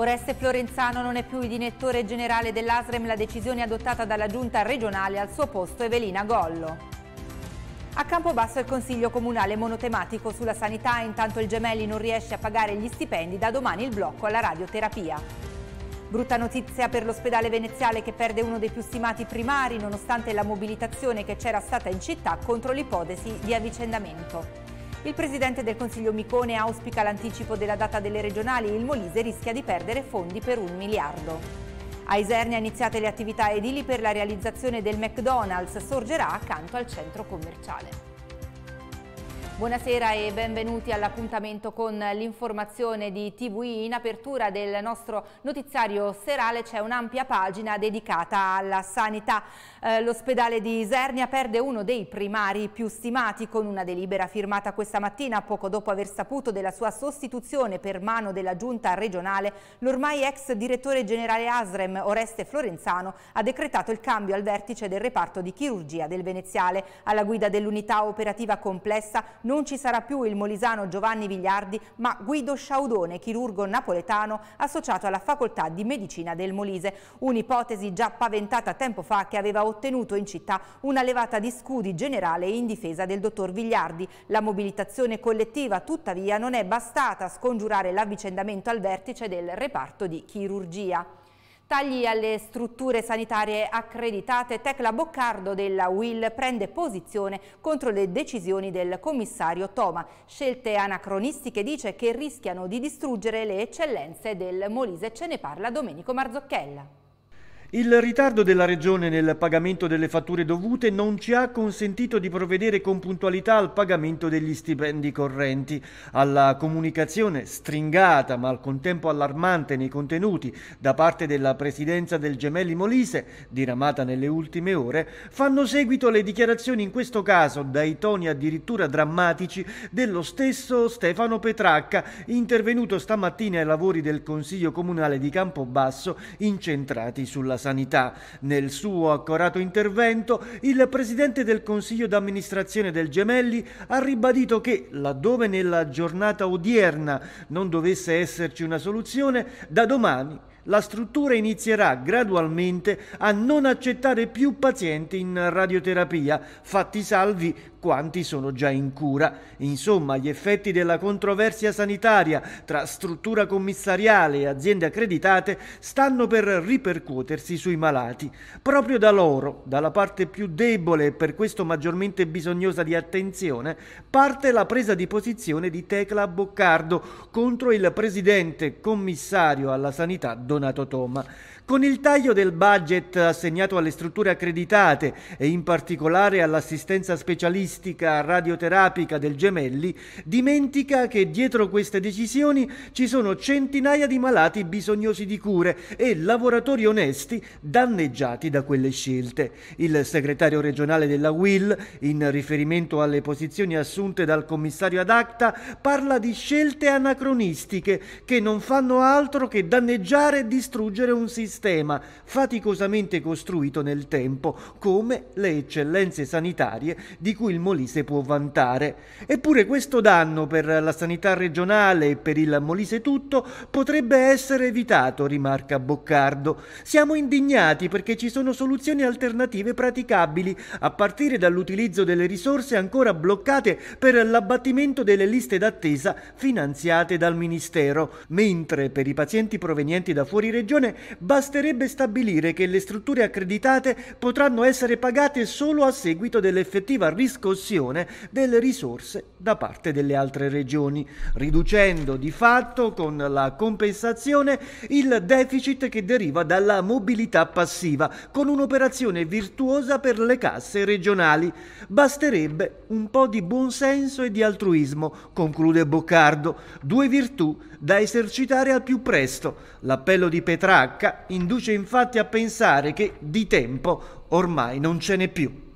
Oreste Florenzano non è più il direttore generale dell'ASREM, la decisione adottata dalla giunta regionale al suo posto Evelina Gollo. A Campobasso il Consiglio Comunale monotematico sulla sanità, intanto il Gemelli non riesce a pagare gli stipendi, da domani il blocco alla radioterapia. Brutta notizia per l'ospedale veneziale che perde uno dei più stimati primari nonostante la mobilitazione che c'era stata in città contro l'ipotesi di avvicendamento. Il presidente del Consiglio Micone auspica l'anticipo della data delle regionali, e il Molise rischia di perdere fondi per un miliardo. A Isernia iniziate le attività edili per la realizzazione del McDonald's, sorgerà accanto al centro commerciale. Buonasera e benvenuti all'appuntamento con l'informazione di TV. In apertura del nostro notiziario serale c'è un'ampia pagina dedicata alla sanità. Eh, l'ospedale di Isernia perde uno dei primari più stimati con una delibera firmata questa mattina poco dopo aver saputo della sua sostituzione per mano della giunta regionale. L'ormai ex direttore generale Asrem Oreste Florenzano ha decretato il cambio al vertice del reparto di chirurgia del Veneziale. Alla guida dell'unità operativa complessa non ci sarà più il molisano Giovanni Vigliardi ma Guido Sciaudone, chirurgo napoletano associato alla facoltà di medicina del Molise. Un'ipotesi già paventata tempo fa che aveva ottenuto in città una levata di scudi generale in difesa del dottor Vigliardi. La mobilitazione collettiva tuttavia non è bastata a scongiurare l'avvicendamento al vertice del reparto di chirurgia. Tagli alle strutture sanitarie accreditate, Tecla Boccardo della WIL prende posizione contro le decisioni del commissario Toma, scelte anacronistiche dice che rischiano di distruggere le eccellenze del Molise, ce ne parla Domenico Marzocchella. Il ritardo della Regione nel pagamento delle fatture dovute non ci ha consentito di provvedere con puntualità al pagamento degli stipendi correnti. Alla comunicazione stringata ma al contempo allarmante nei contenuti da parte della Presidenza del Gemelli Molise, diramata nelle ultime ore, fanno seguito le dichiarazioni in questo caso dai toni addirittura drammatici dello stesso Stefano Petracca, intervenuto stamattina ai lavori del Consiglio Comunale di Campobasso incentrati sulla sanità. Nel suo accorato intervento, il presidente del Consiglio d'amministrazione del Gemelli ha ribadito che, laddove nella giornata odierna non dovesse esserci una soluzione, da domani la struttura inizierà gradualmente a non accettare più pazienti in radioterapia, fatti salvi quanti sono già in cura. Insomma, gli effetti della controversia sanitaria tra struttura commissariale e aziende accreditate stanno per ripercuotersi sui malati. Proprio da loro, dalla parte più debole e per questo maggiormente bisognosa di attenzione, parte la presa di posizione di Tecla Boccardo contro il presidente commissario alla sanità Donato Toma. Con il taglio del budget assegnato alle strutture accreditate e in particolare all'assistenza specialistica radioterapica del Gemelli, dimentica che dietro queste decisioni ci sono centinaia di malati bisognosi di cure e lavoratori onesti danneggiati da quelle scelte. Il segretario regionale della WIL, in riferimento alle posizioni assunte dal commissario ad acta, parla di scelte anacronistiche che non fanno altro che danneggiare e distruggere un sistema sistema faticosamente costruito nel tempo, come le eccellenze sanitarie di cui il Molise può vantare. Eppure questo danno per la sanità regionale e per il Molise tutto potrebbe essere evitato, rimarca Boccardo. Siamo indignati perché ci sono soluzioni alternative praticabili, a partire dall'utilizzo delle risorse ancora bloccate per l'abbattimento delle liste d'attesa finanziate dal Ministero, mentre per i pazienti provenienti da fuori regione basta basterebbe stabilire che le strutture accreditate potranno essere pagate solo a seguito dell'effettiva riscossione delle risorse da parte delle altre regioni, riducendo di fatto con la compensazione il deficit che deriva dalla mobilità passiva, con un'operazione virtuosa per le casse regionali. Basterebbe un po' di buonsenso e di altruismo, conclude Boccardo, due virtù da esercitare al più presto. L'appello di Petracca induce infatti a pensare che di tempo ormai non ce n'è più.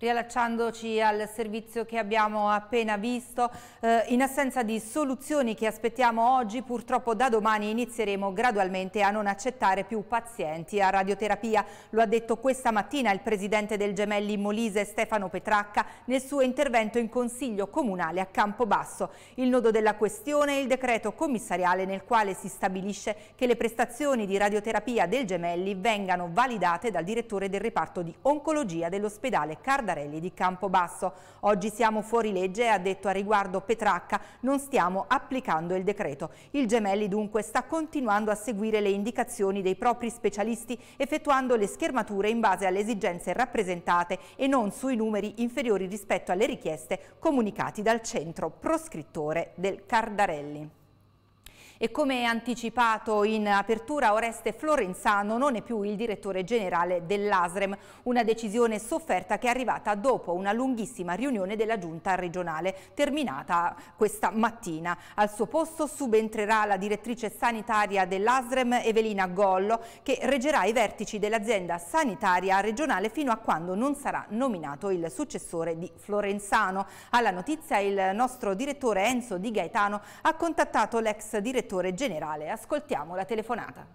Riallacciandoci al servizio che abbiamo appena visto, eh, in assenza di soluzioni che aspettiamo oggi, purtroppo da domani inizieremo gradualmente a non accettare più pazienti a radioterapia. Lo ha detto questa mattina il presidente del Gemelli Molise Stefano Petracca nel suo intervento in Consiglio Comunale a Campobasso. Il nodo della questione è il decreto commissariale nel quale si stabilisce che le prestazioni di radioterapia del Gemelli vengano validate dal direttore del reparto di oncologia dell'ospedale Cardinale Schiandarelli di Campobasso. Oggi siamo fuori legge, ha detto a riguardo Petracca, non stiamo applicando il decreto. Il Gemelli dunque sta continuando a seguire le indicazioni dei propri specialisti effettuando le schermature in base alle esigenze rappresentate e non sui numeri inferiori rispetto alle richieste comunicati dal centro proscrittore del Cardarelli. E come anticipato in apertura, Oreste Florenzano non è più il direttore generale dell'ASREM, una decisione sofferta che è arrivata dopo una lunghissima riunione della giunta regionale, terminata questa mattina. Al suo posto subentrerà la direttrice sanitaria dell'ASREM, Evelina Gollo, che reggerà i vertici dell'azienda sanitaria regionale fino a quando non sarà nominato il successore di Florenzano. Alla notizia il nostro direttore Enzo Di Gaetano ha contattato l'ex direttore direttore generale. Ascoltiamo la telefonata.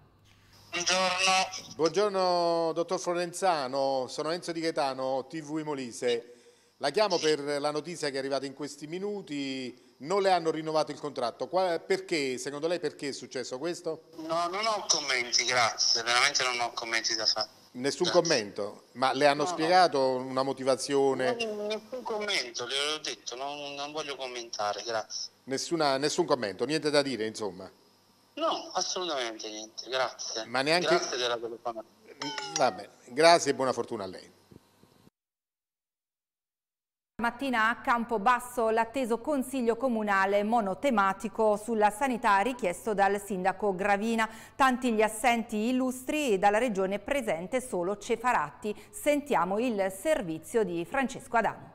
Buongiorno. Buongiorno dottor Florenzano, sono Enzo Di Gaetano, TV Molise. La chiamo per la notizia che è arrivata in questi minuti, non le hanno rinnovato il contratto. perché, secondo lei, perché è successo questo? No, non ho commenti, grazie, veramente non ho commenti da fare. Nessun commento? Ma le hanno no, spiegato una motivazione? nessun commento, le ho detto, non, non voglio commentare, grazie. Nessuna, nessun commento, niente da dire insomma? No, assolutamente niente, grazie. Ma neanche... Grazie della telefonata. Vabbè, grazie e buona fortuna a lei. Mattina a Campobasso l'atteso consiglio comunale monotematico sulla sanità richiesto dal sindaco Gravina. Tanti gli assenti illustri e dalla regione presente solo Cefaratti. Sentiamo il servizio di Francesco Adamo.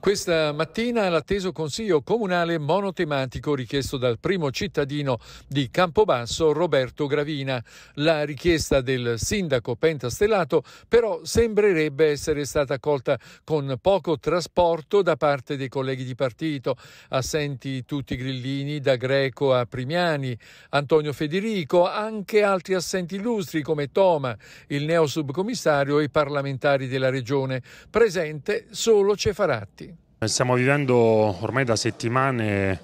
Questa mattina l'atteso consiglio comunale monotematico richiesto dal primo cittadino di Campobasso Roberto Gravina. La richiesta del sindaco pentastellato però sembrerebbe essere stata accolta con poco trasporto da parte dei colleghi di partito, assenti tutti i grillini da Greco a Primiani, Antonio Federico, anche altri assenti illustri come Toma, il neo subcommissario e i parlamentari della regione, presente solo Cefaratti. Stiamo vivendo ormai da settimane,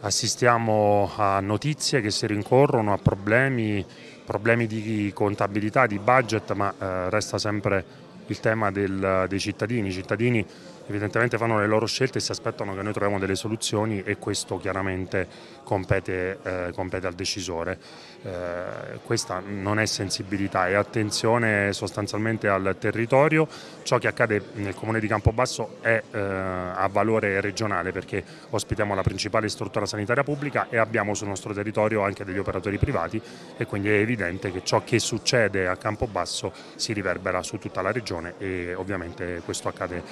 assistiamo a notizie che si rincorrono, a problemi, problemi di contabilità, di budget, ma eh, resta sempre il tema del, dei cittadini. I cittadini evidentemente fanno le loro scelte e si aspettano che noi troviamo delle soluzioni e questo chiaramente compete, eh, compete al decisore. Eh, questa non è sensibilità, è attenzione sostanzialmente al territorio. Ciò che accade nel comune di Campobasso è eh, a valore regionale perché ospitiamo la principale struttura sanitaria pubblica e abbiamo sul nostro territorio anche degli operatori privati e quindi è evidente che ciò che succede a Campobasso si riverbera su tutta la regione situazione e ovviamente questo accade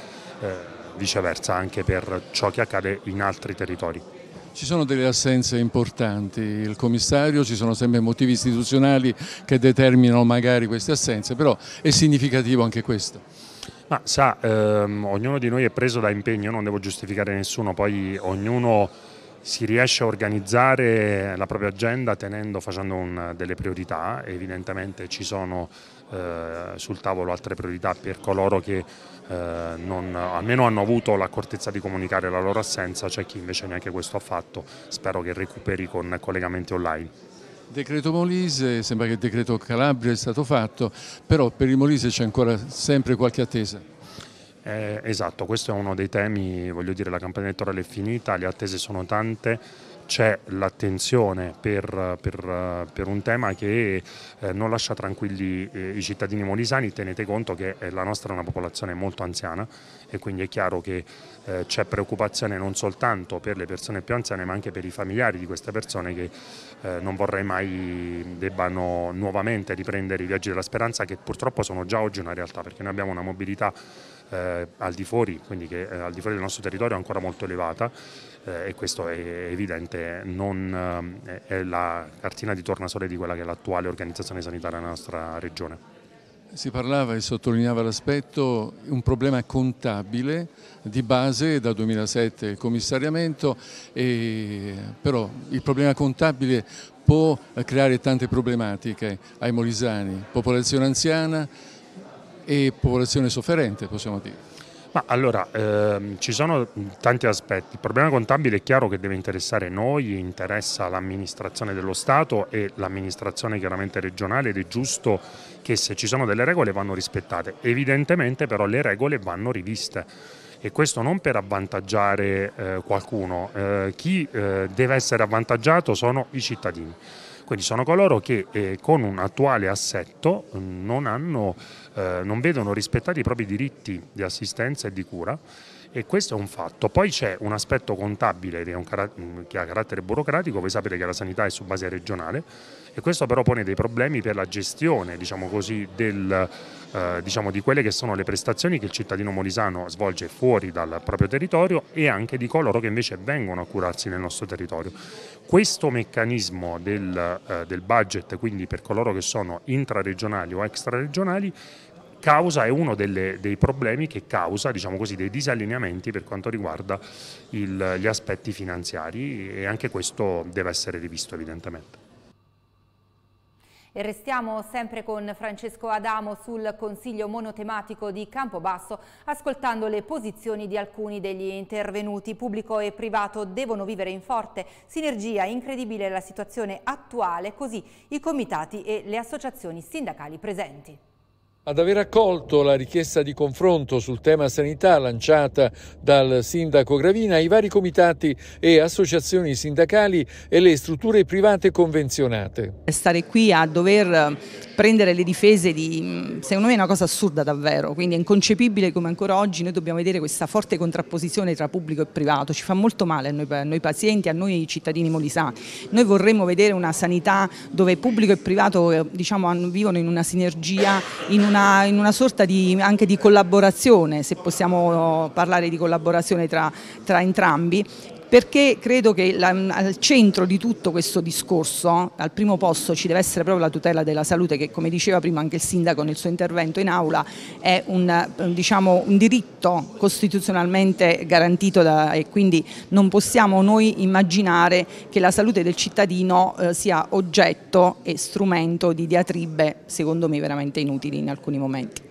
eh, viceversa anche per ciò che accade in altri territori. Ci sono delle assenze importanti, il commissario, ci sono sempre motivi istituzionali che determinano magari queste assenze, però è significativo anche questo. Ma sa, ehm, ognuno di noi è preso da impegno, non devo giustificare nessuno, poi ognuno si riesce a organizzare la propria agenda tenendo, facendo un, delle priorità, evidentemente ci sono eh, sul tavolo altre priorità per coloro che eh, non, almeno hanno avuto l'accortezza di comunicare la loro assenza, c'è chi invece neanche questo ha fatto, spero che recuperi con collegamenti online. Decreto Molise, sembra che il decreto Calabria è stato fatto, però per il Molise c'è ancora sempre qualche attesa. Eh, esatto, questo è uno dei temi, voglio dire la campagna elettorale è finita, le attese sono tante, c'è l'attenzione per, per, per, un tema che eh, non lascia tranquilli eh, i cittadini molisani, tenete conto che eh, la nostra è una popolazione molto anziana e quindi è chiaro che eh, c'è preoccupazione non soltanto per le persone più anziane ma anche per i familiari di queste persone che eh, non vorrei mai debbano nuovamente riprendere i viaggi della speranza che purtroppo sono già oggi una realtà perché noi abbiamo una mobilità eh, al di fuori, quindi che al di fuori del nostro territorio ancora molto elevata eh, e questo è evidente, non, eh, è la cartina di tornasole di quella che è l'attuale organizzazione sanitaria della nostra regione. Si parlava e sottolineava l'aspetto, un problema contabile di base da 2007 il commissariamento, e, però il problema contabile può creare tante problematiche ai molisani, popolazione anziana e popolazione sofferente possiamo dire. Ma allora, ehm, ci sono tanti aspetti. Il problema contabile è chiaro che deve interessare noi, interessa l'amministrazione dello Stato e l'amministrazione chiaramente regionale ed è giusto che se ci sono delle regole vanno rispettate. Evidentemente però le regole vanno riviste e questo non per avvantaggiare eh, qualcuno, eh, chi eh, deve essere avvantaggiato sono i cittadini. Quindi sono coloro che eh, con un attuale assetto mm, non, hanno, eh, non vedono rispettati i propri diritti di assistenza e di cura e questo è un fatto. Poi c'è un aspetto contabile che, un mm, che, ha carattere burocratico, voi sapete che la sanità è su base regionale e questo però pone dei problemi per la gestione diciamo così, del, eh, diciamo, di quelle che sono le prestazioni che il cittadino molisano svolge fuori dal proprio territorio e anche di coloro che invece vengono a curarsi nel nostro territorio. Questo meccanismo del, eh, del budget, quindi per coloro che sono intraregionali o extraregionali, causa è uno delle, dei problemi che causa diciamo così, dei disallineamenti per quanto riguarda il, gli aspetti finanziari e anche questo deve essere rivisto evidentemente. E restiamo sempre con Francesco Adamo sul Consiglio monotematico di Campobasso, ascoltando le posizioni di alcuni degli intervenuti. Pubblico e privato devono vivere in forte sinergia, incredibile la situazione attuale, così i comitati e le associazioni sindacali presenti. Ad aver accolto la richiesta di confronto sul tema sanità lanciata dal sindaco Gravina, i vari comitati e associazioni sindacali e le strutture private convenzionate. Stare qui a dover eh, prendere le difese di, mm, secondo me è una cosa assurda davvero, quindi è inconcepibile come ancora oggi noi dobbiamo vedere questa forte contrapposizione tra pubblico e privato, ci fa molto male a noi, a noi pazienti, a noi cittadini molisani. Noi vorremmo vedere una sanità dove pubblico e privato eh, diciamo, vivono in una sinergia, in una una, in una sorta di, anche di collaborazione, se possiamo parlare di collaborazione tra, tra entrambi perché credo che la, mm, al centro di tutto questo discorso, al primo posto ci deve essere proprio la tutela della salute che come diceva prima anche il sindaco nel suo intervento in aula è un, eh, diciamo, un diritto costituzionalmente garantito da, e quindi non possiamo noi immaginare che la salute del cittadino eh, sia oggetto e strumento di diatribe secondo me veramente inutili in alcuni momenti.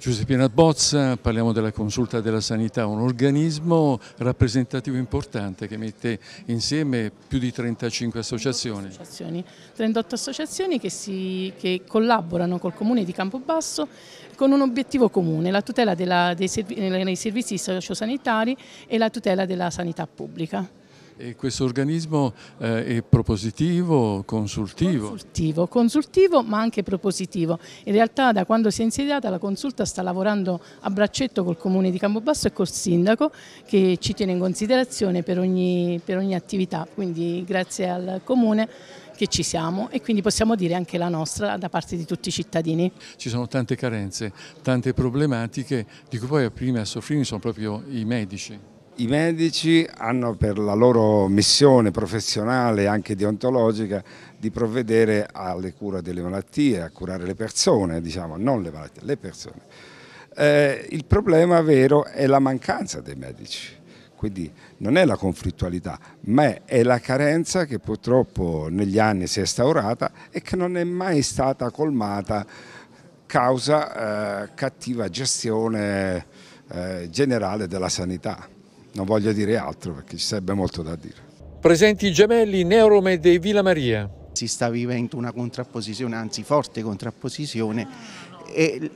Giuseppina Bozza, parliamo della consulta della sanità, un organismo rappresentativo importante che mette insieme più di 35 associazioni. 38 associazioni, 38 associazioni che, si, che, collaborano col comune di Campobasso con un obiettivo comune, la tutela della, dei, dei servizi sociosanitari e la tutela della sanità pubblica. E questo organismo eh, è propositivo, consultivo? consultivo? Consultivo, ma anche propositivo. In realtà da quando si è insediata la consulta sta lavorando a braccetto col comune di Campobasso e col sindaco che ci tiene in considerazione per ogni, per ogni attività, quindi grazie al comune che ci siamo e quindi possiamo dire anche la nostra da parte di tutti i cittadini. Ci sono tante carenze, tante problematiche di cui poi a prima a soffrire sono proprio i medici. I medici hanno per la loro missione professionale e anche deontologica di provvedere alle cure delle malattie, a curare le persone, diciamo, non le malattie, le persone. Eh, il problema vero è la mancanza dei medici, quindi non è la conflittualità, ma è la carenza che purtroppo negli anni si è instaurata e che non è mai stata colmata causa eh, cattiva gestione eh, generale della sanità non voglio dire altro perché ci sarebbe molto da dire. Presenti i gemelli Neuromede e Villa Maria. Si sta vivendo una contrapposizione, anzi forte contrapposizione e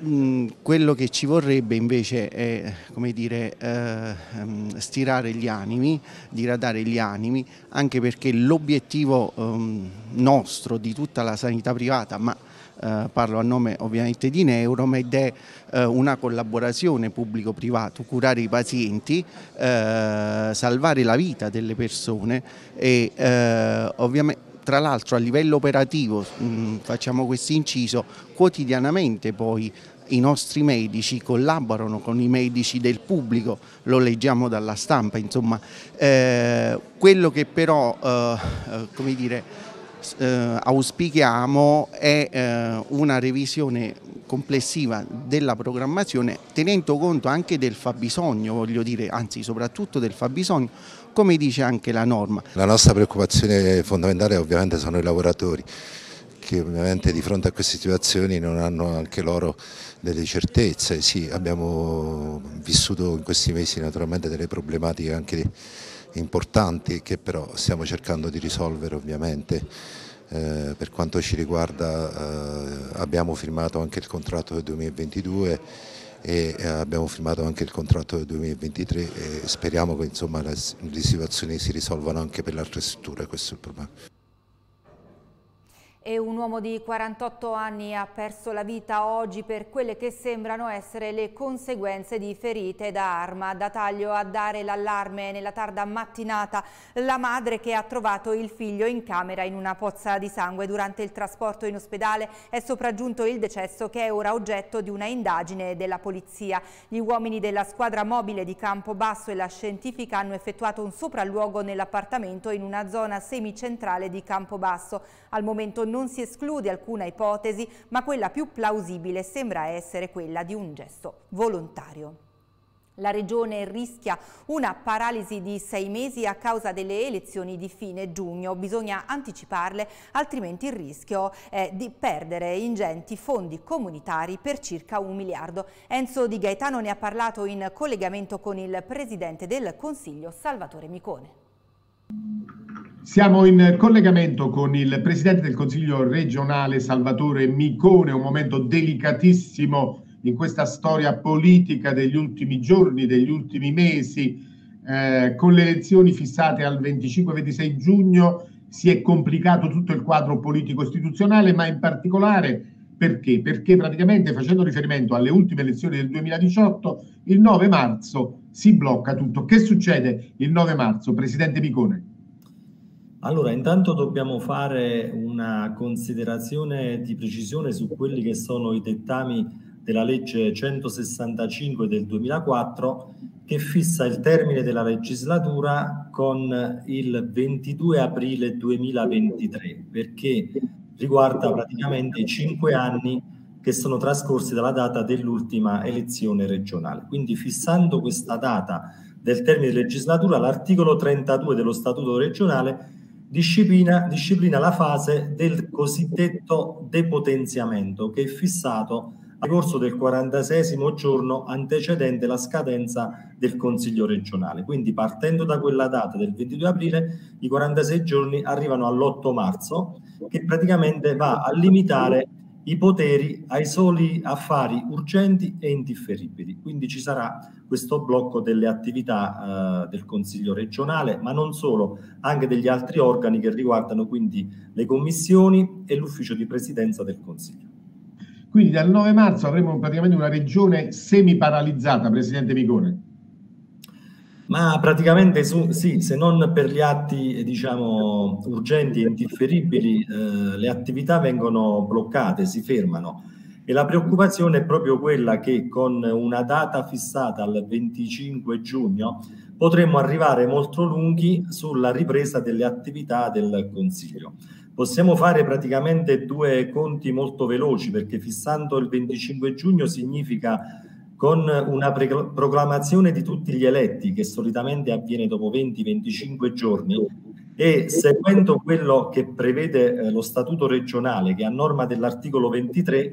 quello che ci vorrebbe invece è dire, eh, ehm, stirare gli animi, diradare gli animi, anche perché l'obiettivo ehm, nostro di tutta la sanità privata, ma eh, parlo a nome ovviamente di Neuromed, è eh, una collaborazione pubblico-privato, curare i pazienti, eh, salvare la vita delle persone e eh, ovviamente tra l'altro a livello operativo, mh, mm, facciamo questo inciso, quotidianamente poi i nostri medici collaborano con i medici del pubblico, lo leggiamo dalla stampa, insomma, eh, quello che però, eh, eh come dire, eh, auspichiamo è eh, una revisione complessiva della programmazione tenendo conto anche del fabbisogno, voglio dire, anzi soprattutto del fabbisogno, come dice anche la norma. La nostra preoccupazione fondamentale ovviamente sono i lavoratori che ovviamente di fronte a queste situazioni non hanno anche loro delle certezze, sì abbiamo vissuto in questi mesi naturalmente delle problematiche anche di importanti che però stiamo cercando di risolvere ovviamente. Eh, per quanto ci riguarda eh, abbiamo firmato anche il contratto del 2022 e eh, abbiamo firmato anche il contratto del 2023 e speriamo che insomma, le situazioni si risolvano anche per le altre strutture, questo è il problema. E un uomo di 48 anni ha perso la vita oggi per quelle che sembrano essere le conseguenze di ferite da arma. Da taglio a dare l'allarme nella tarda mattinata la madre che ha trovato il figlio in camera in una pozza di sangue. Durante il trasporto in ospedale è sopraggiunto il decesso che è ora oggetto di una indagine della polizia. Gli uomini della squadra mobile di Campobasso e la scientifica hanno effettuato un sopralluogo nell'appartamento in una zona semicentrale di Campobasso. Al momento non si esclude alcuna ipotesi, ma quella più plausibile sembra essere quella di un gesto volontario. La regione rischia una paralisi di sei mesi a causa delle elezioni di fine giugno. Bisogna anticiparle, altrimenti il rischio è di perdere ingenti fondi comunitari per circa un miliardo. Enzo Di Gaetano ne ha parlato in collegamento con il presidente del Consiglio, Salvatore Micone. Siamo in collegamento con il Presidente del Consiglio regionale Salvatore Micone, un momento delicatissimo in questa storia politica degli ultimi giorni, degli ultimi mesi, eh, con le elezioni fissate al 25-26 giugno si è complicato tutto il quadro politico-istituzionale, ma in particolare perché? Perché praticamente facendo riferimento alle ultime elezioni del 2018, il 9 marzo si blocca tutto. Che succede il 9 marzo, Presidente Micone? Allora, intanto dobbiamo fare una considerazione di precisione su quelli che sono i dettami della legge 165 del 2004 che fissa il termine della legislatura con il 22 aprile 2023 perché riguarda praticamente i cinque anni che sono trascorsi dalla data dell'ultima elezione regionale. Quindi fissando questa data del termine di legislatura, l'articolo 32 dello Statuto regionale disciplina, disciplina la fase del cosiddetto depotenziamento che è fissato al corso del 46 giorno antecedente la scadenza del Consiglio regionale. Quindi partendo da quella data del 22 aprile, i 46 giorni arrivano all'8 marzo che praticamente va a limitare i poteri ai soli affari urgenti e indifferibili. Quindi ci sarà questo blocco delle attività eh, del Consiglio regionale, ma non solo, anche degli altri organi che riguardano quindi le commissioni e l'ufficio di presidenza del Consiglio. Quindi dal 9 marzo avremo praticamente una regione semi paralizzata, Presidente Micone. Ma praticamente su, sì, se non per gli atti diciamo, urgenti e indifferibili, eh, le attività vengono bloccate, si fermano. E la preoccupazione è proprio quella che con una data fissata al 25 giugno potremmo arrivare molto lunghi sulla ripresa delle attività del Consiglio. Possiamo fare praticamente due conti molto veloci perché fissando il 25 giugno significa con una pre- proclamazione di tutti gli eletti che solitamente avviene dopo 20-25 giorni e seguendo quello che prevede eh, lo statuto regionale che a norma dell'articolo 23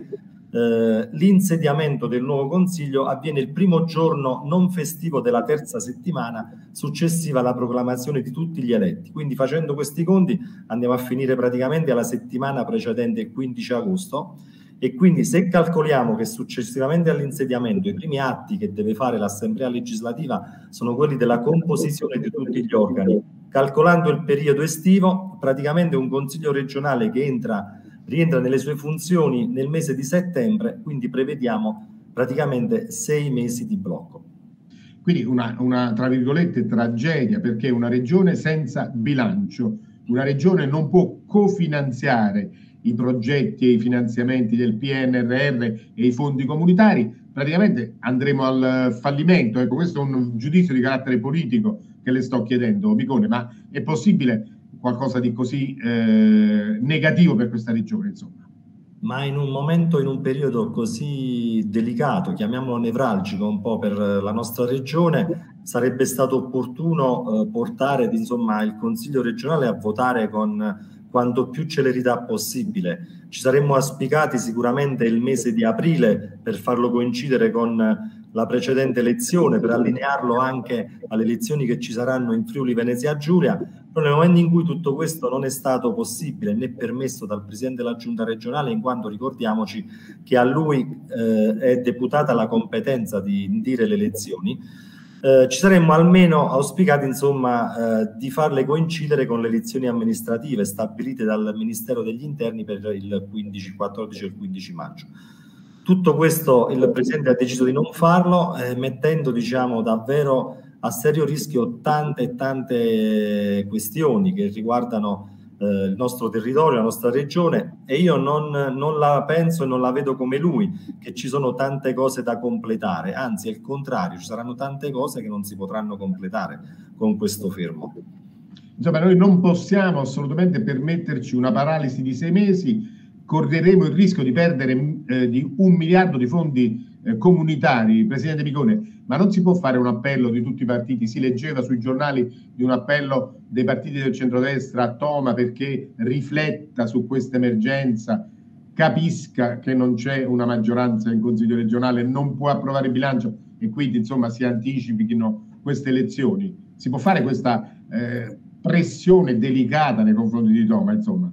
eh, l'insediamento del nuovo consiglio avviene il primo giorno non festivo della terza settimana successiva alla proclamazione di tutti gli eletti. Quindi facendo questi conti andiamo a finire praticamente alla settimana precedente il 15 agosto e quindi se calcoliamo che successivamente all'insediamento i primi atti che deve fare l'Assemblea legislativa sono quelli della composizione di tutti gli organi, calcolando il periodo estivo, praticamente un Consiglio regionale che entra, rientra nelle sue funzioni nel mese di settembre, quindi prevediamo praticamente sei mesi di blocco. Quindi una, una tra virgolette, tragedia, perché una regione senza bilancio una regione non può cofinanziare i progetti e i finanziamenti del PNRR e i fondi comunitari, praticamente andremo al fallimento. Ecco, questo è un giudizio di carattere politico che le sto chiedendo, Micone, ma è possibile qualcosa di così eh, negativo per questa regione, insomma? ma in un momento, in un periodo così delicato, chiamiamolo nevralgico un po' per eh, la nostra regione, sarebbe stato opportuno eh, portare insomma, il Consiglio regionale a votare con quanto più celerità possibile. Ci saremmo aspicati sicuramente il mese di aprile per farlo coincidere con la precedente elezione per allinearlo anche alle elezioni che ci saranno in Friuli Venezia Giulia, però nel momento in cui tutto questo non è stato possibile né permesso dal Presidente della Giunta regionale, in quanto ricordiamoci che a lui eh, è deputata la competenza di indire le elezioni, eh, ci saremmo almeno auspicati insomma, eh, di farle coincidere con le elezioni amministrative stabilite dal Ministero degli Interni per il 15, 14 e il 15 maggio. Tutto questo il Presidente ha deciso di non farlo, eh, mettendo diciamo, davvero a serio rischio tante tante questioni che riguardano eh, il nostro territorio, la nostra regione e io non, non, la penso e non la vedo come lui, che ci sono tante cose da completare, anzi è il contrario, ci saranno tante cose che non si potranno completare con questo fermo. Insomma, noi non possiamo assolutamente permetterci una paralisi di sei mesi correremo il rischio di perdere mm, eh, di un miliardo di fondi eh, comunitari. Presidente Micone, ma non si può fare un appello di tutti i partiti? Si leggeva sui giornali di un appello dei partiti del centrodestra a Toma perché rifletta su questa emergenza, capisca che non c'è una maggioranza in Consiglio regionale, non può approvare il bilancio e quindi insomma si anticipichino queste elezioni. Si può fare questa eh, pressione delicata nei confronti di Toma, insomma?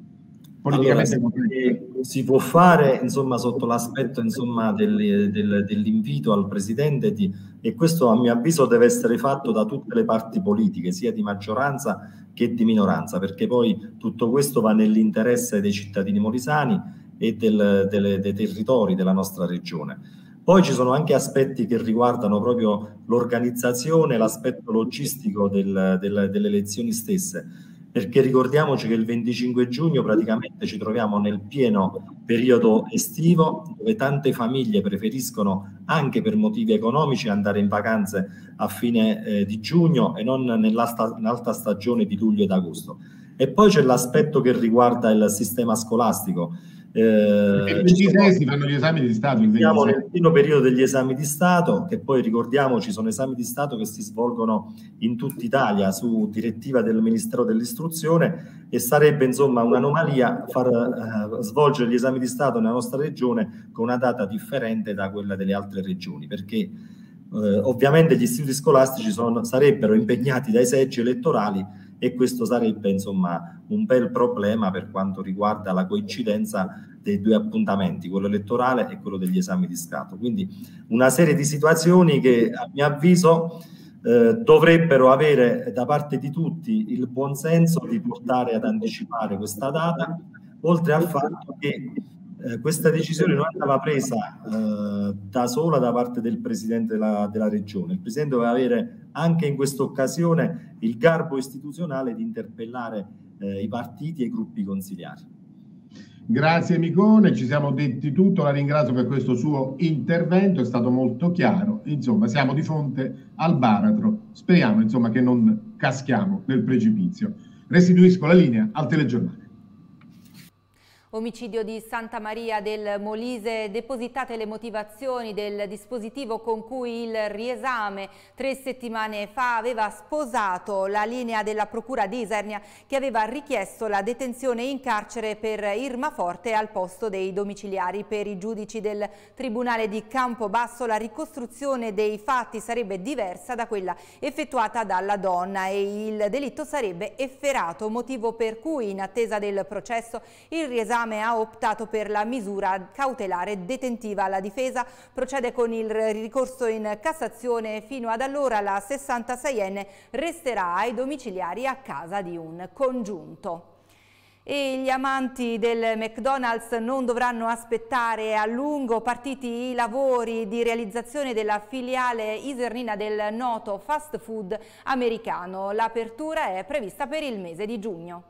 politicamente allora, eh, si può fare insomma, sotto l'aspetto insomma, del, del, dell'invito al Presidente di, e questo a mio avviso deve essere fatto da tutte le parti politiche, sia di maggioranza che di minoranza, perché poi tutto questo va nell'interesse dei cittadini morisani e del, delle, dei territori della nostra regione. Poi ci sono anche aspetti che riguardano proprio l'organizzazione, l'aspetto logistico del, delle elezioni stesse perché ricordiamoci che il 25 giugno praticamente ci troviamo nel pieno periodo estivo dove tante famiglie preferiscono anche per motivi economici andare in vacanze a fine eh, di giugno e non nell'alta stagione di luglio ed agosto. E poi c'è l'aspetto che riguarda il sistema scolastico eh, il 26 si fanno gli esami di Stato. Siamo nel primo periodo degli esami di Stato, che poi ricordiamoci sono esami di Stato che si svolgono in tutta Italia su direttiva del Ministero dell'Istruzione e sarebbe insomma un'anomalia far eh, svolgere gli esami di Stato nella nostra regione con una data differente da quella delle altre regioni, perché eh, ovviamente gli istituti scolastici sono, sarebbero impegnati dai seggi elettorali e questo sarebbe insomma un bel problema per quanto riguarda la coincidenza dei due appuntamenti, quello elettorale e quello degli esami di Stato. Quindi una serie di situazioni che a mio avviso eh, dovrebbero avere da parte di tutti il buon senso di portare ad anticipare questa data, oltre al fatto che eh, questa decisione non andava presa eh, da sola da parte del presidente della, della, regione. Il presidente doveva avere anche in questa occasione il garbo istituzionale di interpellare eh, i partiti e i gruppi consigliari. Grazie Micone, ci siamo detti tutto, la ringrazio per questo suo intervento, è stato molto chiaro, insomma siamo di fronte al baratro, speriamo insomma, che non caschiamo nel precipizio. Restituisco la linea al telegiornale. Omicidio di Santa Maria del Molise, depositate le motivazioni del dispositivo con cui il riesame tre settimane fa aveva sposato la linea della procura di Isernia che aveva richiesto la detenzione in carcere per Irma Forte al posto dei domiciliari. Per i giudici del Tribunale di Campobasso la ricostruzione dei fatti sarebbe diversa da quella effettuata dalla donna e il delitto sarebbe efferato, motivo per cui in attesa del processo il riesame Camea ha optato per la misura cautelare detentiva. La difesa procede con il ricorso in Cassazione. Fino ad allora la 66enne resterà ai domiciliari a casa di un congiunto. E gli amanti del McDonald's non dovranno aspettare a lungo partiti i lavori di realizzazione della filiale isernina del noto fast food americano. L'apertura è prevista per il mese di giugno.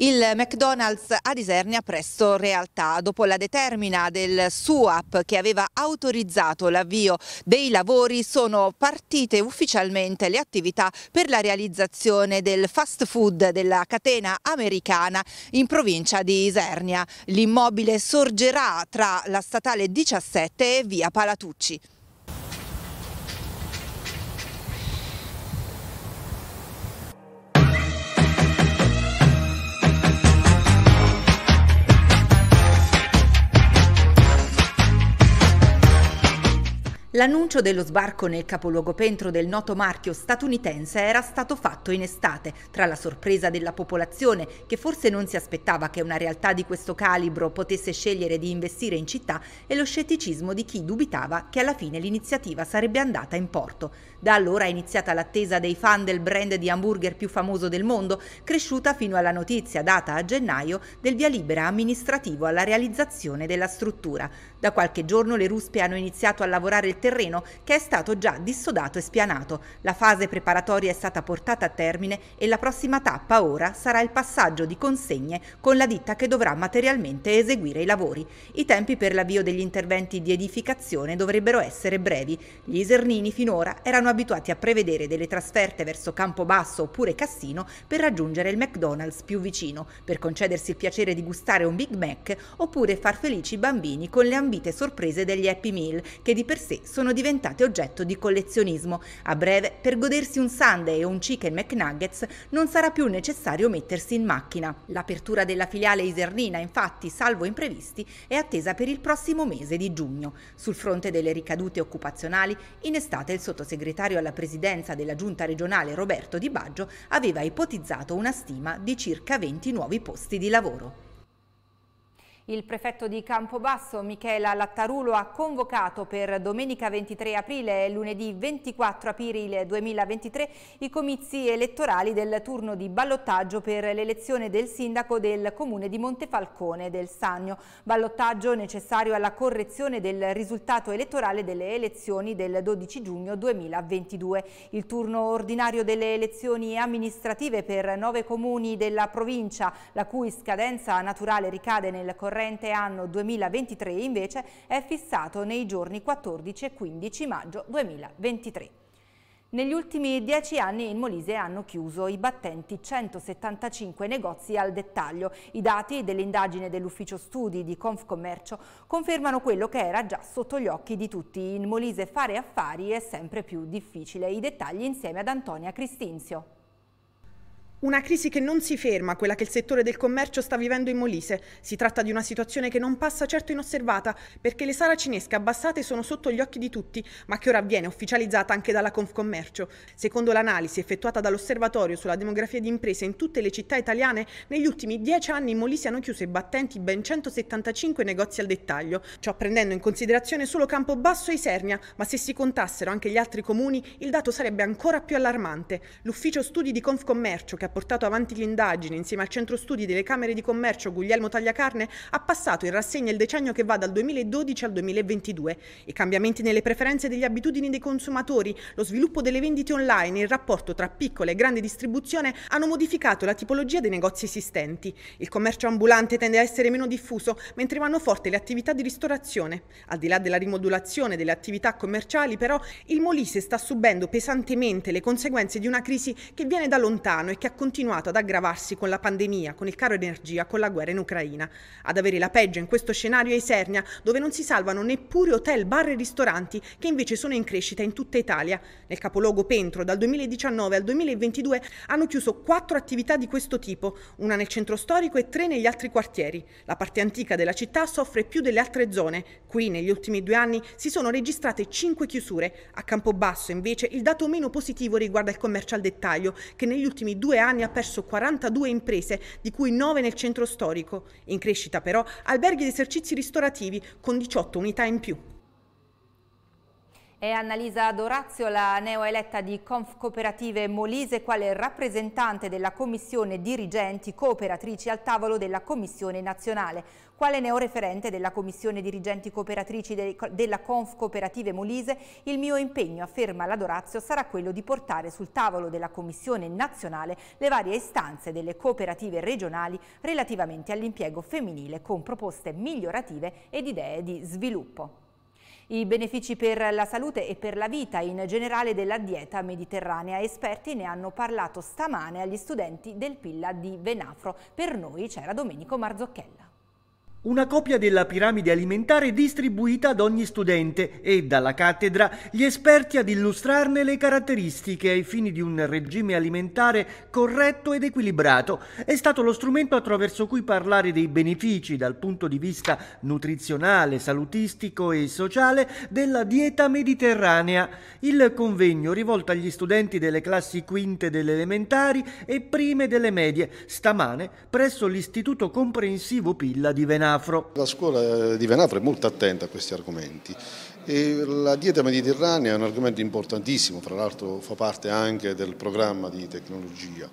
Il McDonald's ad Isernia presto realtà. Dopo la determina del SUAP che aveva autorizzato l'avvio dei lavori sono partite ufficialmente le attività per la realizzazione del fast food della catena americana in provincia di Isernia. L'immobile sorgerà tra la statale 17 e via Palatucci. L'annuncio dello sbarco nel capoluogo Pentro del noto marchio statunitense era stato fatto in estate, tra la sorpresa della popolazione, che forse non si aspettava che una realtà di questo calibro potesse scegliere di investire in città, e lo scetticismo di chi dubitava che alla fine l'iniziativa sarebbe andata in porto. Da allora è iniziata l'attesa dei fan del brand di hamburger più famoso del mondo, cresciuta fino alla notizia data a gennaio del via libera amministrativo alla realizzazione della struttura. Da qualche giorno le ruspe hanno iniziato a lavorare il terreno che è stato già dissodato e spianato. La fase preparatoria è stata portata a termine e la prossima tappa ora sarà il passaggio di consegne con la ditta che dovrà materialmente eseguire i lavori. I tempi per l'avvio degli interventi di edificazione dovrebbero essere brevi. Gli Isernini finora erano erano abituati a prevedere delle trasferte verso Campobasso oppure Cassino per raggiungere il McDonald's più vicino, per concedersi il piacere di gustare un Big Mac oppure far felici i bambini con le ambite sorprese degli Happy Meal, che di per sé sono diventate oggetto di collezionismo. A breve, per godersi un Sunday o un Chicken McNuggets non sarà più necessario mettersi in macchina. L'apertura della filiale isernina, infatti, salvo imprevisti, è attesa per il prossimo mese di giugno. Sul fronte delle ricadute occupazionali, in estate il sottosegretario segretario alla presidenza della giunta regionale Roberto Di Baggio aveva ipotizzato una stima di circa 20 nuovi posti di lavoro. Il prefetto di Campobasso, Michela Lattarulo, ha convocato per domenica 23 aprile e lunedì 24 aprile 2023 i comizi elettorali del turno di ballottaggio per l'elezione del sindaco del comune di Montefalcone del Sannio. Ballottaggio necessario alla correzione del risultato elettorale delle elezioni del 12 giugno 2022. Il turno ordinario delle elezioni amministrative per nove comuni della provincia, la cui scadenza naturale ricade nel corretto corrente anno 2023 invece è fissato nei giorni 14 e 15 maggio 2023. Negli ultimi dieci anni in Molise hanno chiuso i battenti 175 negozi al dettaglio. I dati dell'indagine dell'ufficio studi di Confcommercio confermano quello che era già sotto gli occhi di tutti. In Molise fare affari è sempre più difficile. I dettagli insieme ad Antonia Cristinzio. Una crisi che non si ferma, quella che il settore del commercio sta vivendo in Molise. Si tratta di una situazione che non passa certo inosservata, perché le saracinesche abbassate sono sotto gli occhi di tutti, ma che ora viene ufficializzata anche dalla Confcommercio. Secondo l'analisi effettuata dall'Osservatorio sulla demografia di imprese in tutte le città italiane, negli ultimi dieci anni in Molise hanno chiuso i battenti ben 175 negozi al dettaglio, ciò prendendo in considerazione solo Campobasso e Isernia, ma se si contassero anche gli altri comuni, il dato sarebbe ancora più allarmante. L'ufficio studi di Confcommercio, che ha portato avanti l'indagine insieme al centro studi delle Camere di Commercio Guglielmo Tagliacarne, ha passato in rassegna il decennio che va dal 2012 al 2022. I cambiamenti nelle preferenze e delle abitudini dei consumatori, lo sviluppo delle vendite online e il rapporto tra piccola e grande distribuzione hanno modificato la tipologia dei negozi esistenti. Il commercio ambulante tende a essere meno diffuso, mentre vanno forte le attività di ristorazione. Al di là della rimodulazione delle attività commerciali, però, il Molise sta subendo pesantemente le conseguenze di una crisi che viene da lontano e che ha continuato ad aggravarsi con la pandemia, con il caro energia, con la guerra in Ucraina. Ad avere la peggio in questo scenario è Isernia, dove non si salvano neppure hotel, bar e ristoranti, che invece sono in crescita in tutta Italia. Nel capoluogo Pentro, dal 2019 al 2022, hanno chiuso quattro attività di questo tipo, una nel centro storico e tre negli altri quartieri. La parte antica della città soffre più delle altre zone. Qui, negli ultimi due anni, si sono registrate cinque chiusure. A Campobasso, invece, il dato meno positivo riguarda il commercio al dettaglio, che negli ultimi due anni anni ha perso 42 imprese, di cui 9 nel centro storico. In crescita però alberghi ed esercizi ristorativi con 18 unità in più. È Annalisa Dorazio, la neoeletta di Conf Cooperative Molise, quale rappresentante della Commissione Dirigenti Cooperatrici al tavolo della Commissione Nazionale. Quale neoreferente della Commissione Dirigenti Cooperatrici della Conf Cooperative Molise, il mio impegno, afferma la Dorazio, sarà quello di portare sul tavolo della Commissione nazionale le varie istanze delle cooperative regionali relativamente all'impiego femminile con proposte migliorative ed idee di sviluppo i benefici per la salute e per la vita in generale della dieta mediterranea. Esperti ne hanno parlato stamane agli studenti del Pilla di Venafro. Per noi c'era Domenico Marzocchella. Una copia della piramide alimentare distribuita ad ogni studente e dalla cattedra gli esperti ad illustrarne le caratteristiche ai fini di un regime alimentare corretto ed equilibrato è stato lo strumento attraverso cui parlare dei benefici dal punto di vista nutrizionale, salutistico e sociale della dieta mediterranea. Il convegno rivolto agli studenti delle classi quinte delle elementari e prime delle medie stamane presso l'Istituto Comprensivo Pilla di Venezia. Venafro. La scuola eh, di Venafro è molto attenta a questi argomenti. E la dieta mediterranea è un argomento importantissimo, fra l'altro fa parte anche del programma di tecnologia.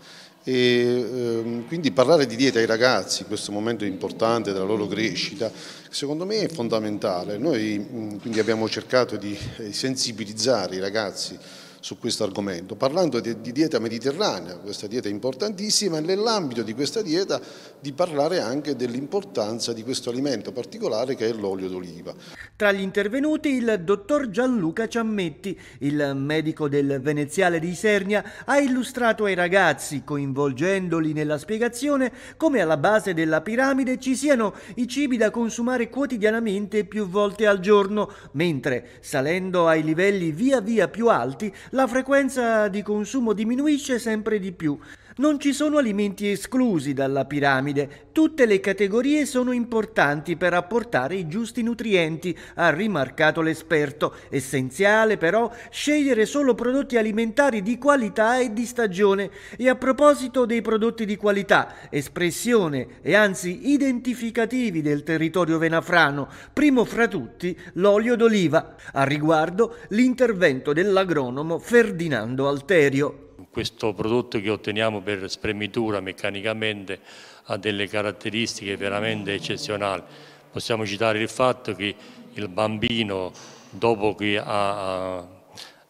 E, ehm, quindi parlare di dieta ai ragazzi in questo momento importante della loro crescita secondo me è fondamentale. Noi mm, quindi abbiamo cercato di eh, sensibilizzare i ragazzi su questo argomento, parlando di, di dieta mediterranea, questa dieta importantissima, e nell'ambito di questa dieta di parlare anche dell'importanza di questo alimento particolare che è l'olio d'oliva. Tra gli intervenuti il dottor Gianluca Ciammetti, il medico del Veneziale di Isernia, ha illustrato ai ragazzi, coinvolgendoli nella spiegazione, come alla base della piramide ci siano i cibi da consumare quotidianamente più volte al giorno, mentre salendo ai livelli via via più alti la frequenza di consumo diminuisce sempre di più. Non ci sono alimenti esclusi dalla piramide, tutte le categorie sono importanti per apportare i giusti nutrienti, ha rimarcato l'esperto. Essenziale però scegliere solo prodotti alimentari di qualità e di stagione. E a proposito dei prodotti di qualità, espressione e anzi identificativi del territorio venafrano, primo fra tutti l'olio d'oliva. A riguardo l'intervento dell'agronomo Ferdinando Alterio questo prodotto che otteniamo per spremitura meccanicamente ha delle caratteristiche veramente eccezionali. Possiamo citare il fatto che il bambino dopo che ha,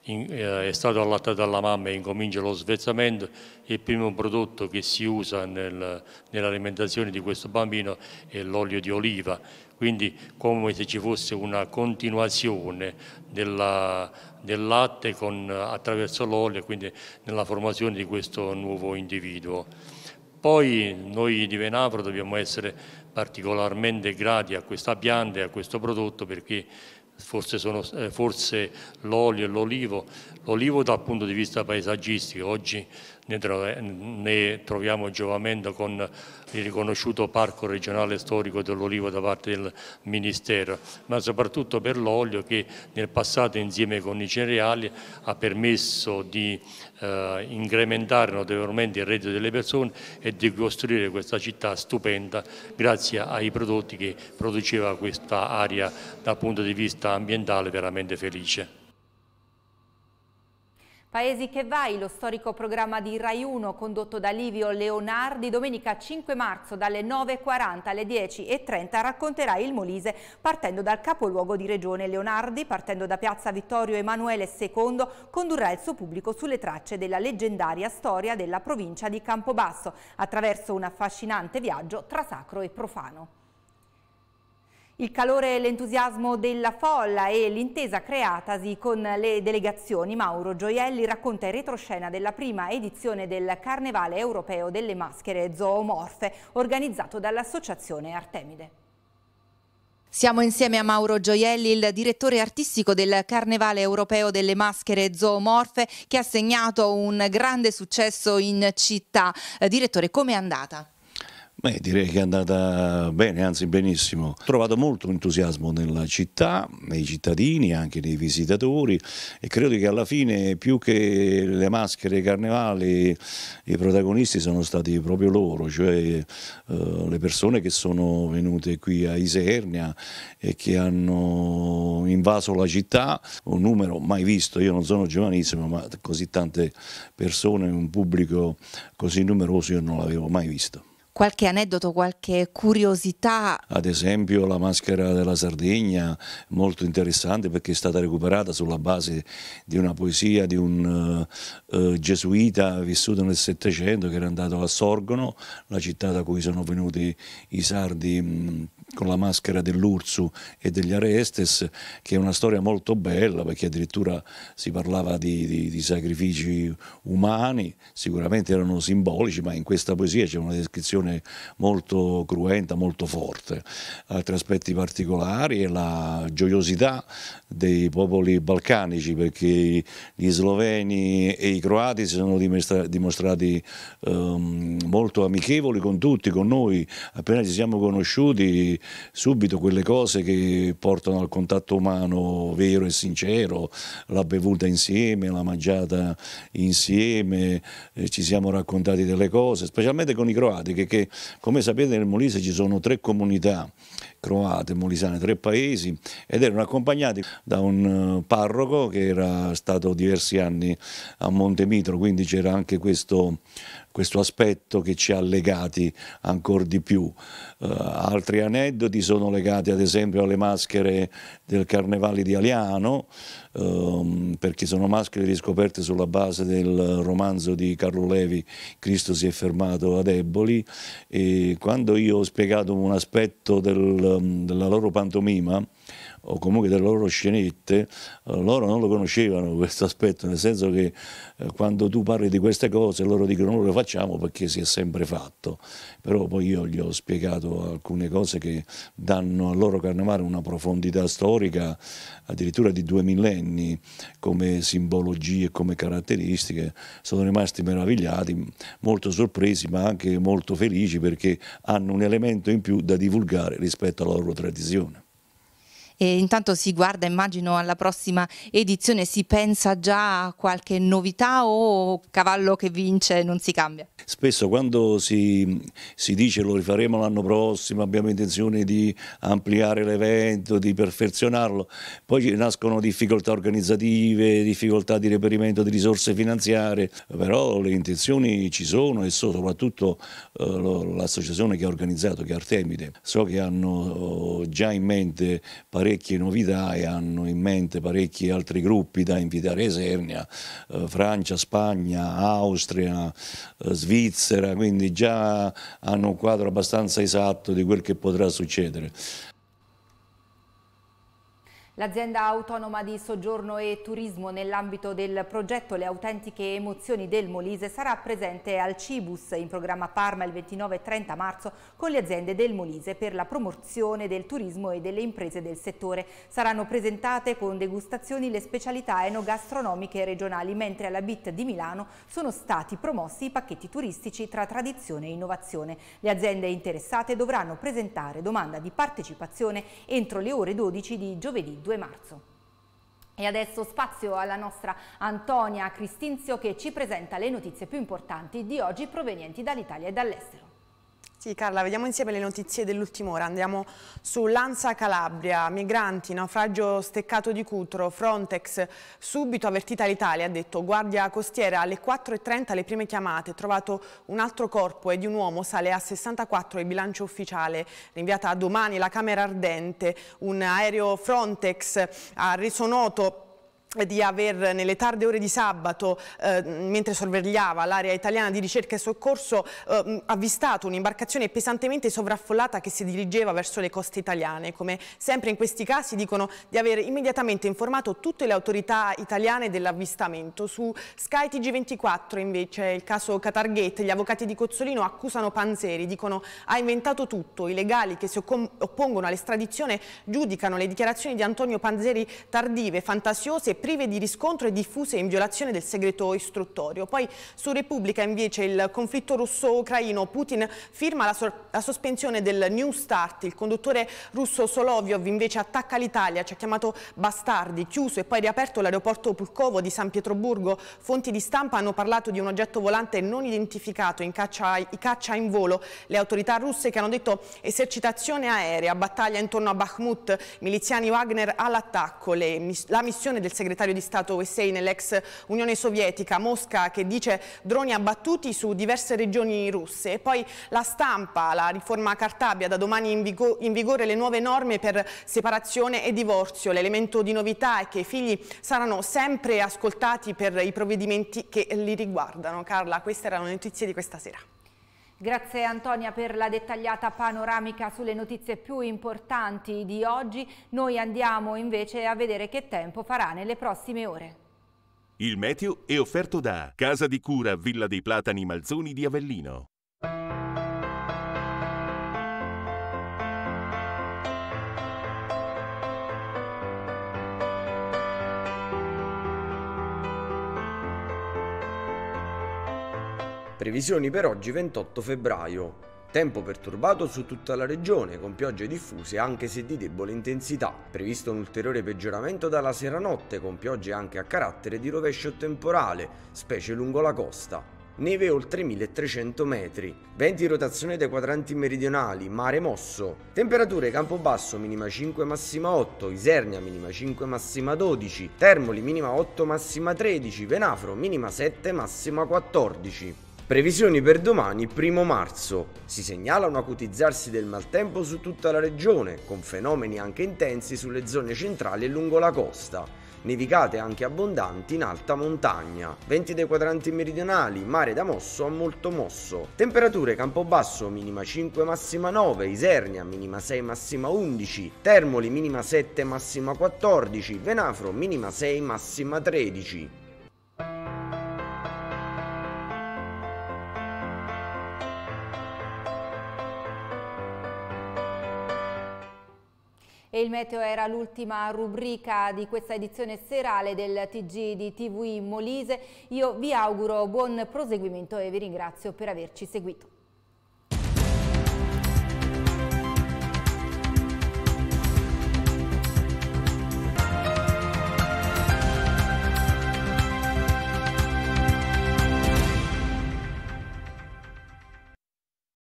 in, eh, è stato allattato dalla mamma e incomincia lo svezzamento, il primo prodotto che si usa nel, nell'alimentazione di questo bambino è l'olio di oliva, quindi come se ci fosse una continuazione della del latte con, attraverso l'olio, quindi nella formazione di questo nuovo individuo. Poi noi di Venapro dobbiamo essere particolarmente grati a questa pianta e a questo prodotto perché forse, eh, forse l'olio e l'olivo, l'olivo dal punto di vista paesaggistico, oggi ne troviamo giovamento con il riconosciuto parco regionale storico dell'olivo da parte del Ministero, ma soprattutto per l'olio che nel passato insieme con i cereali ha permesso di eh, incrementare notevolmente il reddito delle persone e di costruire questa città stupenda grazie ai prodotti che produceva questa area dal punto di vista ambientale veramente felice. Paesi che vai, lo storico programma di Rai 1 condotto da Livio Leonardi, domenica 5 marzo dalle 9.40 alle 10.30 racconterà il Molise partendo dal capoluogo di regione. Leonardi, partendo da piazza Vittorio Emanuele II, condurrà il suo pubblico sulle tracce della leggendaria storia della provincia di Campobasso attraverso un affascinante viaggio tra sacro e profano. Il calore e l'entusiasmo della folla e l'intesa creatasi con le delegazioni Mauro Gioielli racconta in retroscena della prima edizione del Carnevale Europeo delle Maschere Zoomorfe organizzato dall'Associazione Artemide. Siamo insieme a Mauro Gioielli, il direttore artistico del Carnevale Europeo delle Maschere Zoomorfe che ha segnato un grande successo in città. Eh, direttore, come è andata? Beh, direi che è andata bene, anzi benissimo. Ho trovato molto entusiasmo nella città, nei cittadini, anche nei visitatori e credo che alla fine più che le maschere carnevali i protagonisti sono stati proprio loro, cioè eh, le persone che sono venute qui a Isernia e che hanno invaso la città, un numero mai visto, io non sono giovanissimo ma così tante persone, un pubblico così numeroso io non l'avevo mai visto qualche aneddoto, qualche curiosità? Ad esempio la maschera della Sardegna, molto interessante perché è stata recuperata sulla base di una poesia di un eh, eh gesuita vissuto nel Settecento che era andato a Sorgono, la città da cui sono venuti i sardi con la maschera dell'Ursu e degli Arestes, che è una storia molto bella perché addirittura si parlava di, di, di sacrifici umani, sicuramente erano simbolici, ma in questa poesia c'è una descrizione molto cruenta, molto forte. Altri aspetti particolari è la gioiosità dei popoli balcanici, perché gli sloveni e i croati si sono dimostrati ehm, molto amichevoli con tutti, con noi, appena ci siamo conosciuti subito quelle cose che portano al contatto umano vero e sincero, la bevuta insieme, la mangiata insieme, eh, ci siamo raccontati delle cose, specialmente con i croati, che, che come sapete nel Molise ci sono tre comunità croate, molisane, tre paesi ed erano accompagnati da un eh, parroco che era stato diversi anni a Montemitro, quindi c'era anche questo questo aspetto che ci ha legati ancora di più. Uh, altri aneddoti sono legati ad esempio alle maschere del Carnevale di Aliano, um, perché sono maschere riscoperte sulla base del romanzo di Carlo Levi, Cristo si è fermato ad Eboli, e quando io ho spiegato un aspetto del, ehm, della loro pantomima, o comunque delle loro scenette, eh, loro non lo conoscevano questo aspetto, nel senso che eh, quando tu parli di queste cose loro dicono noi lo facciamo perché si è sempre fatto, però poi io gli ho spiegato alcune cose che danno al loro carnevale una profondità storica addirittura di due millenni come simbologie e come caratteristiche, sono rimasti meravigliati, molto sorpresi ma anche molto felici perché hanno un elemento in più da divulgare rispetto alla loro tradizione. E intanto si guarda, immagino, alla prossima edizione, si pensa già a qualche novità o cavallo che vince non si cambia? Spesso quando si, si dice lo rifaremo l'anno prossimo, abbiamo intenzione di ampliare l'evento, di perfezionarlo, poi nascono difficoltà organizzative, difficoltà di reperimento di risorse finanziarie, però le intenzioni ci sono e so, soprattutto eh, l'associazione che ha organizzato, che è Artemide, so che hanno eh, già in mente parecchi parecchie novità e hanno in mente parecchi altri gruppi da invitare Esernia, eh, Francia, Spagna, Austria, eh, Svizzera, quindi già hanno un quadro abbastanza esatto di quel che potrà succedere. L'azienda autonoma di soggiorno e turismo nell'ambito del progetto Le autentiche emozioni del Molise sarà presente al Cibus in programma Parma il 29 e 30 marzo con le aziende del Molise per la promozione del turismo e delle imprese del settore. Saranno presentate con degustazioni le specialità enogastronomiche regionali, mentre alla BIT di Milano sono stati promossi i pacchetti turistici tra tradizione e innovazione. Le aziende interessate dovranno presentare domanda di partecipazione entro le ore 12 di giovedì 2 marzo. E adesso spazio alla nostra Antonia Cristinzio che ci presenta le notizie più importanti di oggi provenienti dall'Italia e dall'estero. Sì, Carla, vediamo insieme le notizie dell'ultima ora. Andiamo su Lanza Calabria, migranti, naufragio steccato di Cutro, Frontex, subito avvertita l'Italia, ha detto Guardia Costiera alle 4.30 le prime chiamate, trovato un altro corpo e di un uomo, sale a 64 il bilancio ufficiale, rinviata a domani la Camera Ardente, un aereo Frontex ha reso noto di aver nelle tarde ore di sabato, eh, mentre sorvegliava l'area italiana di ricerca e soccorso, eh, avvistato un'imbarcazione pesantemente sovraffollata che si dirigeva verso le coste italiane. Come sempre in questi casi dicono di aver immediatamente informato tutte le autorità italiane dell'avvistamento. Su Sky TG24 invece il caso Qatargate, gli avvocati di Cozzolino accusano Panzeri, dicono ha inventato tutto, i legali che si oppongono all'estradizione giudicano le dichiarazioni di Antonio Panzeri tardive, fantasiose e prive di riscontro e diffuse in violazione del segreto istruttorio. Poi su Repubblica invece il conflitto russo-ucraino, Putin firma la, so la, sospensione del New Start, il conduttore russo Solovyov invece attacca l'Italia, ci ha chiamato bastardi, chiuso e poi riaperto l'aeroporto Pulkovo di San Pietroburgo. Fonti di stampa hanno parlato di un oggetto volante non identificato in caccia, in, caccia in volo. Le autorità russe che hanno detto esercitazione aerea, battaglia intorno a Bakhmut, miliziani Wagner all'attacco, la missione del segretario segretario di Stato USA nell'ex Unione Sovietica, Mosca che dice droni abbattuti su diverse regioni russe e poi la stampa, la riforma Cartabia, da domani in, vigo in vigore le nuove norme per separazione e divorzio, l'elemento di novità è che i figli saranno sempre ascoltati per i provvedimenti che li riguardano. Carla, queste erano le notizie di questa sera. Grazie Antonia per la dettagliata panoramica sulle notizie più importanti di oggi. Noi andiamo invece a vedere che tempo farà nelle prossime ore. Il meteo è offerto da Casa di Cura Villa dei Platani Malzoni di Avellino. Previsioni per oggi 28 febbraio. Tempo perturbato su tutta la regione, con piogge diffuse anche se di debole intensità. Previsto un ulteriore peggioramento dalla sera notte, con piogge anche a carattere di rovescio temporale, specie lungo la costa neve oltre 1300 metri, venti in rotazione dei quadranti meridionali, mare mosso, temperature Campobasso minima 5 massima 8, Isernia minima 5 massima 12, Termoli minima 8 massima 13, Venafro minima 7 massima 14. Previsioni per domani, primo marzo. Si segnala un acutizzarsi del maltempo su tutta la regione, con fenomeni anche intensi sulle zone centrali e lungo la costa. Nevicate anche abbondanti in alta montagna. Venti dei quadranti meridionali, mare da mosso a molto mosso. Temperature Campobasso minima 5 massima 9, Isernia minima 6 massima 11, Termoli minima 7 massima 14, Venafro minima 6 massima 13. E il meteo era l'ultima rubrica di questa edizione serale del TG di TV in Molise. Io vi auguro buon proseguimento e vi ringrazio per averci seguito.